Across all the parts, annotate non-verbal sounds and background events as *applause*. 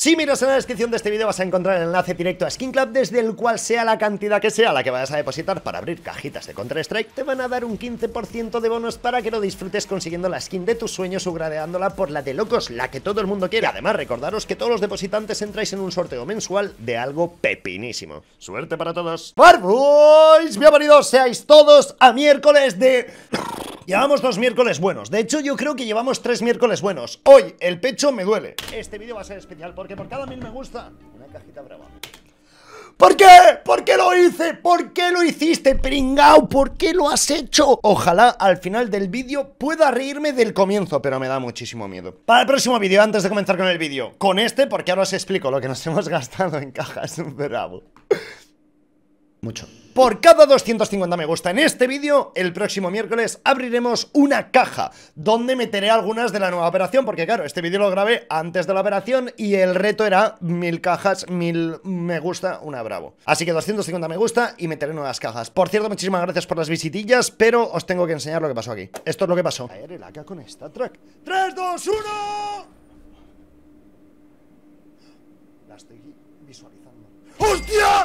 Si miras en la descripción de este vídeo vas a encontrar el enlace directo a Skin Club desde el cual sea la cantidad que sea la que vayas a depositar para abrir cajitas de Counter-Strike te van a dar un 15% de bonos para que lo disfrutes consiguiendo la skin de tus sueños o gradeándola por la de locos, la que todo el mundo quiere. Además recordaros que todos los depositantes entráis en un sorteo mensual de algo pepinísimo. ¡Suerte para todos! ¡Barboys! Bienvenidos seáis todos a miércoles de... Llevamos dos miércoles buenos. De hecho, yo creo que llevamos tres miércoles buenos. Hoy, el pecho me duele. Este vídeo va a ser especial porque por cada mil me gusta, una cajita brava. ¿Por qué? ¿Por qué lo hice? ¿Por qué lo hiciste, pringao? ¿Por qué lo has hecho? Ojalá al final del vídeo pueda reírme del comienzo, pero me da muchísimo miedo. Para el próximo vídeo, antes de comenzar con el vídeo, con este, porque ahora os explico lo que nos *laughs* hemos gastado en cajas. Bravo. Mucho. Por cada 250 me gusta en este vídeo, el próximo miércoles abriremos una caja donde meteré algunas de la nueva operación, porque claro, este vídeo lo grabé antes de la operación y el reto era mil cajas, mil me gusta, una bravo. Así que 250 me gusta y meteré nuevas cajas. Por cierto, muchísimas gracias por las visitillas, pero os tengo que enseñar lo que pasó aquí. Esto es lo que pasó. 3, visualizando. ¡Hostia!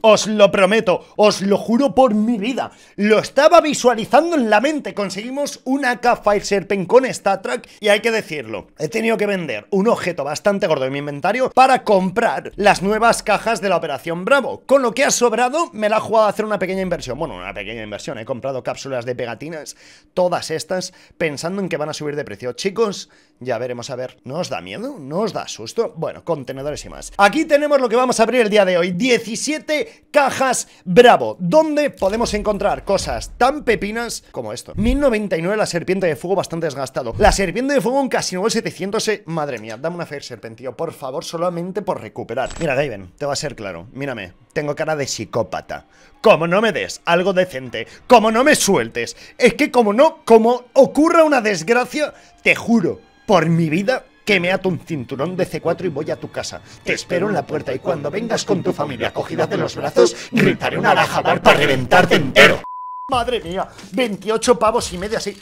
Os lo prometo, os lo juro por mi vida. Lo estaba visualizando en la mente. Conseguimos una k Fire Serpent con Star Trek y hay que decirlo, he tenido que vender un objeto bastante gordo en mi inventario para comprar las nuevas cajas de la Operación Bravo. Con lo que ha sobrado, me la ha jugado a hacer una pequeña inversión. Bueno, una pequeña inversión. He comprado cápsulas de pegatinas, todas estas, pensando en que van a subir de precio. Chicos, ya veremos a ver. ¿No os da miedo? ¿No os da susto? Bueno, contenedores y más. Aquí y tenemos lo que vamos a abrir el día de hoy, 17 cajas Bravo, donde podemos encontrar cosas tan pepinas como esto. 1099 la serpiente de fuego bastante desgastado. La serpiente de fuego en casi 700, eh, madre mía, dame una Fair serpentío por favor, solamente por recuperar. Mira, Gaven, te va a ser claro, mírame, tengo cara de psicópata. Como no me des algo decente, como no me sueltes, es que como no, como ocurra una desgracia, te juro, por mi vida, que me un cinturón de C4 y voy a tu casa. Te espero en la puerta y cuando vengas con tu familia cogida de los brazos, gritaré una alajabar para reventarte entero. Madre mía, 28 pavos y media así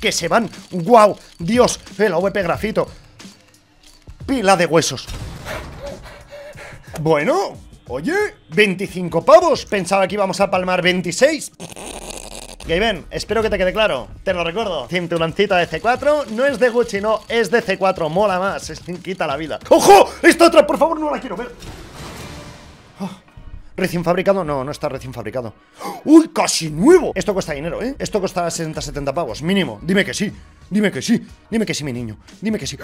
que se van. ¡Guau! Dios, el AVP grafito. Pila de huesos. Bueno, oye, 25 pavos. Pensaba que íbamos a palmar 26 ven espero que te quede claro. Te lo recuerdo. Cinturancita de C4 no es de Gucci, no, es de C4. Mola más. Es, quita la vida. ¡Ojo! Esta otra, por favor, no la quiero ver. ¿Recién fabricado? No, no está recién fabricado. ¡Uy, casi nuevo! Esto cuesta dinero, ¿eh? Esto cuesta 60, 70 pavos, mínimo. Dime que sí. Dime que sí, dime que sí, mi niño, dime que sí.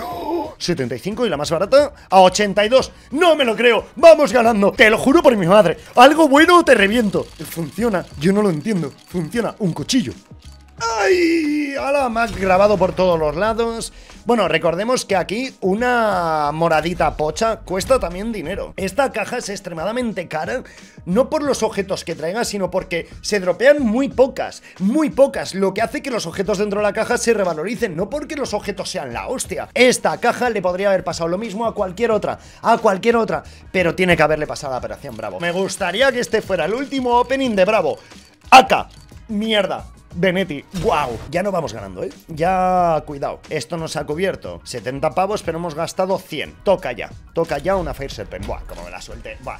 75 y la más barata a 82. No me lo creo, vamos ganando. Te lo juro por mi madre. Algo bueno te reviento. Funciona, yo no lo entiendo. Funciona, un cuchillo. ¡Ay! ¡Hala! Más grabado por todos los lados. Bueno, recordemos que aquí una moradita pocha cuesta también dinero. Esta caja es extremadamente cara, no por los objetos que traiga, sino porque se dropean muy pocas, muy pocas, lo que hace que los objetos dentro de la caja se revaloricen, no porque los objetos sean la hostia. Esta caja le podría haber pasado lo mismo a cualquier otra, a cualquier otra, pero tiene que haberle pasado a la Operación Bravo. Me gustaría que este fuera el último opening de Bravo. Acá, mierda, Benetti. ¡Wow! Ya no vamos ganando, ¿eh? Ya, cuidado. Esto nos ha cubierto 70 pavos, pero hemos gastado 100. Toca ya. Toca ya una Fire Serpent. Buah, como me la suelte. Buah.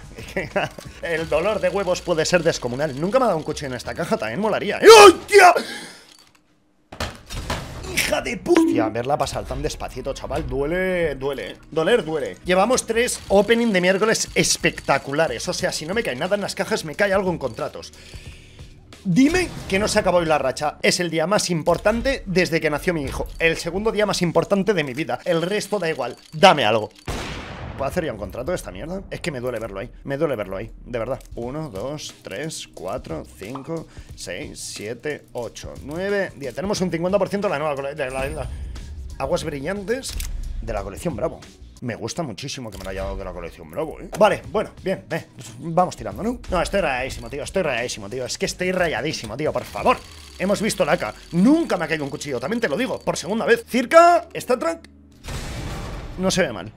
*laughs* El dolor de huevos puede ser descomunal. Nunca me ha dado un coche en esta caja, también molaría. ¿eh? ¡Hostia! hija de puta. verla pasar tan despacito, chaval, duele, duele. Doler duele. Llevamos tres opening de miércoles espectaculares. O sea, si no me cae nada en las cajas, me cae algo en contratos. Dime que no se acabó hoy la racha. Es el día más importante desde que nació mi hijo. El segundo día más importante de mi vida. El resto da igual. Dame algo. ¿Puedo hacer ya un contrato de esta mierda? Es que me duele verlo ahí. Me duele verlo ahí. De verdad. Uno, dos, tres, cuatro Cinco, seis, siete Ocho, nueve, diez Tenemos un 50% de la nueva colección aguas brillantes de la colección Bravo. Me gusta muchísimo que me lo haya dado de la colección Bravo, ¿eh? Vale, bueno, bien, ve. Vamos tirando, ¿no? No, estoy rayadísimo, tío. Estoy rayadísimo, tío. Es que estoy rayadísimo, tío. Por favor. Hemos visto la AK. Nunca me ha caído un cuchillo. También te lo digo. Por segunda vez. Circa. está tranquilo! No se ve mal.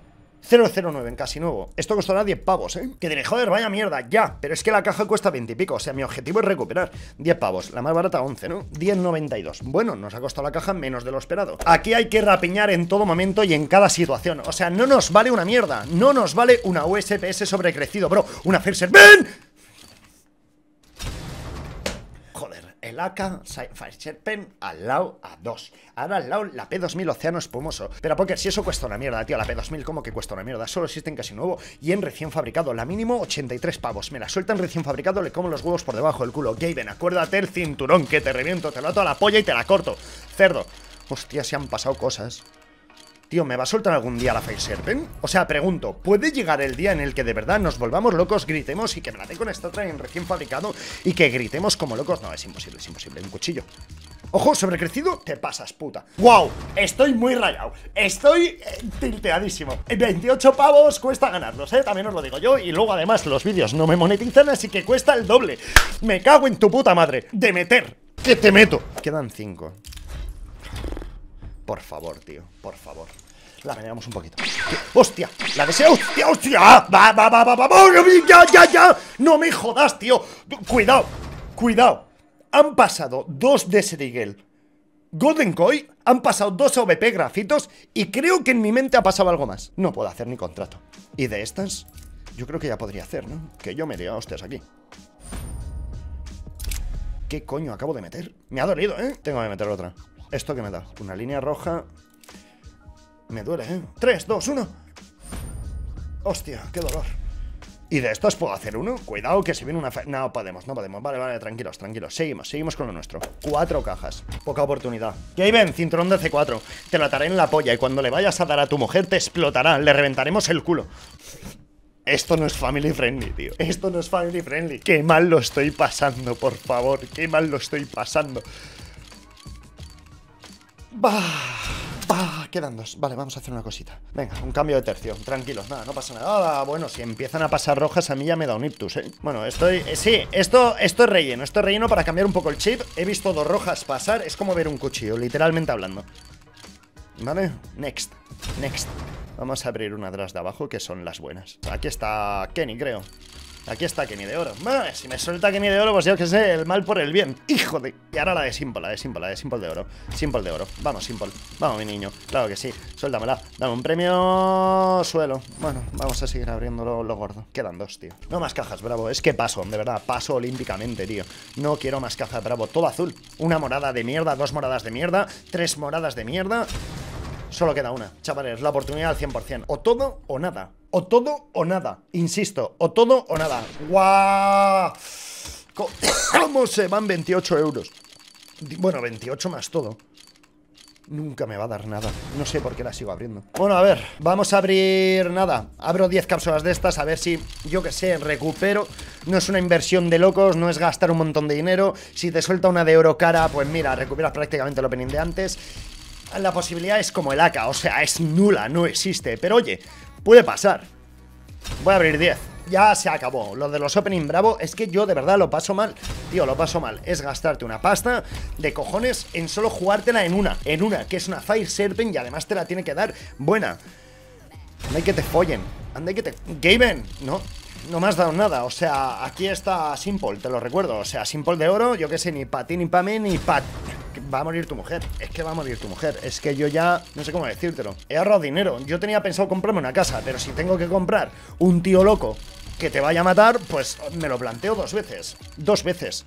009 en casi nuevo. Esto costará 10 pavos, ¿eh? Que diré, joder, vaya mierda, ya. Pero es que la caja cuesta 20 y pico. O sea, mi objetivo es recuperar 10 pavos. La más barata, 11, ¿no? 10,92. Bueno, nos ha costado la caja menos de lo esperado. Aquí hay que rapiñar en todo momento y en cada situación. O sea, no nos vale una mierda. No nos vale una USPS sobrecrecido, bro. Una Ferse. ¡Ven! Fire Serpent, al lado A2. Ahora al lado la P2000 Océano Espumoso. Pero Poker, si eso cuesta una mierda, tío, la P2000, ¿cómo que cuesta una mierda? Solo existen casi nuevo y en recién fabricado. La mínimo 83 pavos. Me la sueltan recién fabricado, le como los huevos por debajo del culo. Gaben, acuérdate el cinturón que te reviento, te lo ato a la polla y te la corto. Cerdo. Hostia, se han pasado cosas. Tío, ¿me va a soltar algún día la Fire Serpent? O sea, pregunto, ¿puede llegar el día en el que de verdad nos volvamos locos, gritemos y que con esta en recién fabricado y que gritemos como locos? No, es imposible, es imposible. Un cuchillo. Ojo, sobrecrecido, te pasas, puta. ¡Wow! Estoy muy rayado. Estoy eh, tilteadísimo. 28 pavos cuesta ganarlos, ¿eh? También os lo digo yo. Y luego, además, los vídeos no me monetizan, así que cuesta el doble. Me cago en tu puta madre. De meter. Que te meto. Quedan 5. Por favor, tío, por favor. La reñamos un poquito. ¡Hostia! ¡La deseo! ¡Hostia, hostia! ¡Va, va, va, va, va! ¡Ya, ya, ya! ¡No me jodas, tío! ¡Cuidado! ¡Cuidado! Han pasado dos de Serigel. Golden Koi, han pasado dos OVP grafitos y creo que en mi mente ha pasado algo más. No puedo hacer ni contrato. Y de estas, yo creo que ya podría hacer, ¿no? Que yo me dé hostias aquí. ¿Qué coño acabo de meter? Me ha dolido, ¿eh? Tengo que meter otra. ¿Esto que me da? Una línea roja. Me duele, ¿eh? 3, 2, 1. Hostia, qué dolor. ¿Y de estos puedo hacer uno? Cuidado que si viene una... No podemos, no podemos Vale, vale, tranquilos, tranquilos Seguimos, seguimos con lo nuestro Cuatro cajas Poca oportunidad Y ahí ven, cinturón de C4 Te lo ataré en la polla Y cuando le vayas a dar a tu mujer te explotará Le reventaremos el culo esto no es family friendly, tío. Esto no es family friendly. Qué mal lo estoy pasando, por favor. Qué mal lo estoy pasando. Bah. va, quedan dos. Vale, vamos a hacer una cosita. Venga, un cambio de tercio. Tranquilos, nada, no pasa nada. Ah, bueno, si empiezan a pasar rojas, a mí ya me da un ictus, ¿eh? Bueno, estoy... Eh, sí, esto, esto es relleno. Esto es relleno para cambiar un poco el chip. He visto dos rojas pasar. Es como ver un cuchillo, literalmente hablando. ¿Vale? Next. Next. Vamos a abrir una atrás de abajo, que son las buenas. Aquí está Kenny, creo. Aquí está Kenny de oro. Madre, si me suelta Kenny de oro, pues yo que sé, el mal por el bien. ¡Hijo de! Y ahora la de Simple, la de Simple, la de Simple de oro. Simple de oro. Vamos, Simple. Vamos, mi niño. Claro que sí. Suéltamela. Dame un premio suelo. Bueno, vamos a seguir abriendo lo, lo gordo. Quedan dos, tío. No más cajas, bravo. Es que paso, de verdad. Paso olímpicamente, tío. No quiero más cajas, bravo. Todo azul. Una morada de mierda, dos moradas de mierda, tres moradas de mierda. Solo queda una, chavales, la oportunidad al 100%. O todo o nada. O todo o nada. Insisto, o todo o nada. ¡Guau! *coughs* ¿Cómo se van 28 euros? Bueno, 28 más todo. Nunca me va a dar nada No sé por qué la sigo abriendo Bueno, a ver, vamos a abrir nada Abro 10 cápsulas de estas, a ver si, yo que sé, recupero No es una inversión de locos, no es gastar un montón de dinero Si te suelta una de oro cara, pues mira, recuperas prácticamente lo penín de antes la posibilidad es como el AK, o sea, es nula, no existe. Pero oye, puede pasar. Voy a abrir 10. Ya se acabó. Lo de los opening bravo es que yo de verdad lo paso mal. Tío, lo paso mal. Es gastarte una pasta de cojones en solo jugártela en una. En una, que es una Fire Serpent y además te la tiene que dar buena. Anda y que te follen. Anda y que te... Gaben, ¿no? No me has dado nada, o sea, aquí está Simple, te lo recuerdo O sea, Simple de oro, yo que sé, ni pa' ti, ni pa' ni pa' va a morir tu mujer. Es que va a morir tu mujer. Es que yo ya no sé cómo decírtelo. He ahorrado dinero. Yo tenía pensado comprarme una casa, pero si tengo que comprar un tío loco que te vaya a matar, pues me lo planteo dos veces. Dos veces.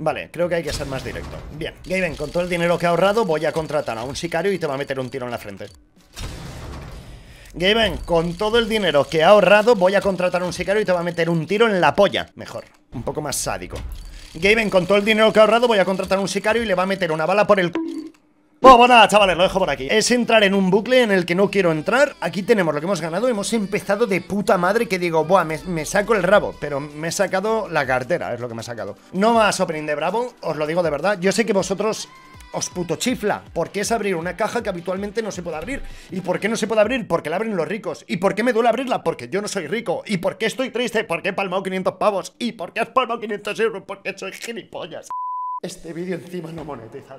Vale, creo que hay que ser más directo. Bien, Gaben, con todo el dinero que he ahorrado voy a contratar a un sicario y te va a meter un tiro en la frente. Gaben, con todo el dinero que he ahorrado voy a contratar a un sicario y te va a meter un tiro en la polla. Mejor, un poco más sádico. Gaben, con todo el dinero que ha ahorrado voy a contratar a un sicario y le va a meter una bala por el... Pues bueno, nada, chavales, lo dejo por aquí. Es entrar en un bucle en el que no quiero entrar. Aquí tenemos lo que hemos ganado. Hemos empezado de puta madre que digo, buah, me, saco el rabo. Pero me he sacado la cartera, es lo que me ha sacado. No más opening de Bravo, os lo digo de verdad. Yo sé que vosotros os puto chifla. ¿Por qué es abrir una caja que habitualmente no se puede abrir? ¿Y por qué no se puede abrir? Porque la abren los ricos. ¿Y por qué me duele abrirla? Porque yo no soy rico. ¿Y por qué estoy triste? Porque he palmado 500 pavos. ¿Y por qué has palmado 500 euros? Porque soy gilipollas. Este vídeo encima no monetiza,